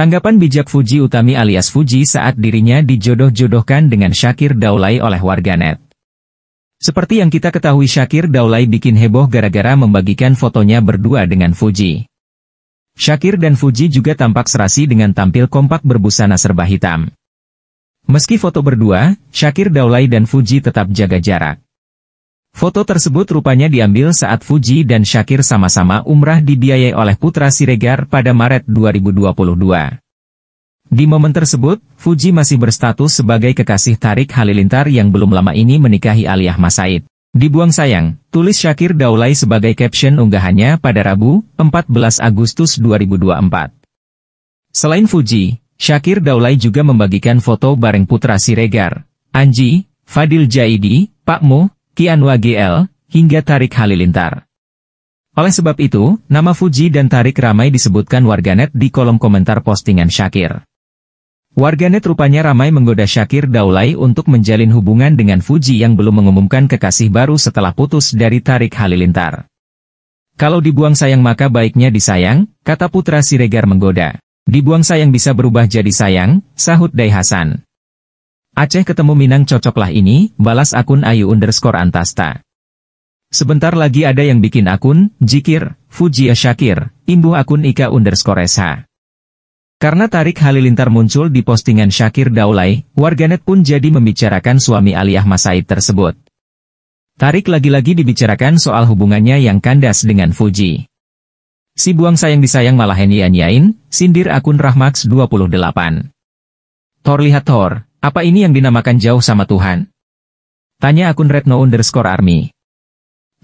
Tanggapan bijak Fuji Utami alias Fuji saat dirinya dijodoh-jodohkan dengan Syakir Daulay oleh warganet. Seperti yang kita ketahui Syakir Daulay bikin heboh gara-gara membagikan fotonya berdua dengan Fuji. Syakir dan Fuji juga tampak serasi dengan tampil kompak berbusana serba hitam. Meski foto berdua, Syakir Daulay dan Fuji tetap jaga jarak. Foto tersebut rupanya diambil saat Fuji dan Syakir sama-sama umrah dibiayai oleh Putra Siregar pada Maret 2022. Di momen tersebut, Fuji masih berstatus sebagai kekasih Tarik Halilintar yang belum lama ini menikahi Aliyah Masaid. Dibuang sayang, tulis Syakir Daulay sebagai caption unggahannya pada Rabu, 14 Agustus 2024. Selain Fuji, Syakir Daulay juga membagikan foto bareng Putra Siregar, Anji, Fadil Jaidi, Pak Mo, Ki Anwa GL, hingga Tarik Halilintar. Oleh sebab itu, nama Fuji dan Tarik ramai disebutkan warganet di kolom komentar postingan Syakir. Warganet rupanya ramai menggoda Syakir Daulay untuk menjalin hubungan dengan Fuji yang belum mengumumkan kekasih baru setelah putus dari Tarik Halilintar. Kalau dibuang sayang maka baiknya disayang, kata Putra Siregar menggoda. Dibuang sayang bisa berubah jadi sayang, sahut Dai Hasan. Aceh ketemu Minang cocoklah ini, balas akun Ayu underscore Antasta. Sebentar lagi ada yang bikin akun, Jikir, Fuji Syakir, imbu akun Ika underscore SH. Karena tarik Halilintar muncul di postingan Syakir Daulay, warganet pun jadi membicarakan suami Aliyah Masaid tersebut. Tarik lagi-lagi dibicarakan soal hubungannya yang kandas dengan Fuji. Si buang sayang disayang malah henyanyain, sindir akun Rahmax 28. Thor lihat Thor. Apa ini yang dinamakan jauh sama Tuhan? Tanya akun Retno underscore Army.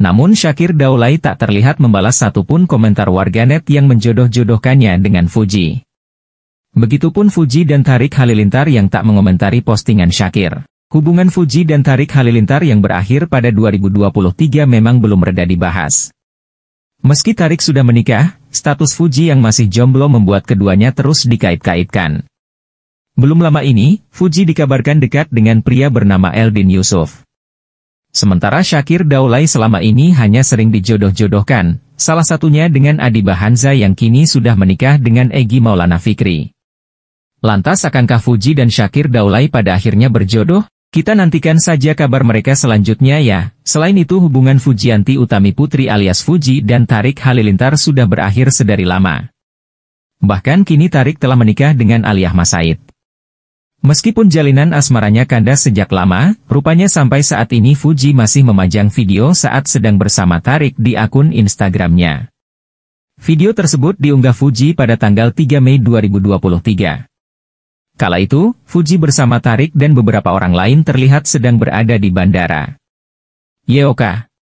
Namun Syakir Daulay tak terlihat membalas satupun komentar warganet yang menjodoh-jodohkannya dengan Fuji. Begitupun Fuji dan Tarik Halilintar yang tak mengomentari postingan Syakir. Hubungan Fuji dan Tarik Halilintar yang berakhir pada 2023 memang belum reda dibahas. Meski Tarik sudah menikah, status Fuji yang masih jomblo membuat keduanya terus dikait-kaitkan. Belum lama ini, Fuji dikabarkan dekat dengan pria bernama Eldin Yusuf. Sementara Syakir Daulay selama ini hanya sering dijodoh-jodohkan, salah satunya dengan Adi Bahanza yang kini sudah menikah dengan Egi Maulana Fikri. Lantas akankah Fuji dan Syakir Daulay pada akhirnya berjodoh? Kita nantikan saja kabar mereka selanjutnya ya. Selain itu hubungan Fujianti Utami Putri alias Fuji dan Tarik Halilintar sudah berakhir sedari lama. Bahkan kini Tarik telah menikah dengan Aliyah Masaid. Meskipun jalinan asmaranya kandas sejak lama, rupanya sampai saat ini Fuji masih memajang video saat sedang bersama Tarik di akun Instagramnya. Video tersebut diunggah Fuji pada tanggal 3 Mei 2023. Kala itu, Fuji bersama Tarik dan beberapa orang lain terlihat sedang berada di bandara. Yeoka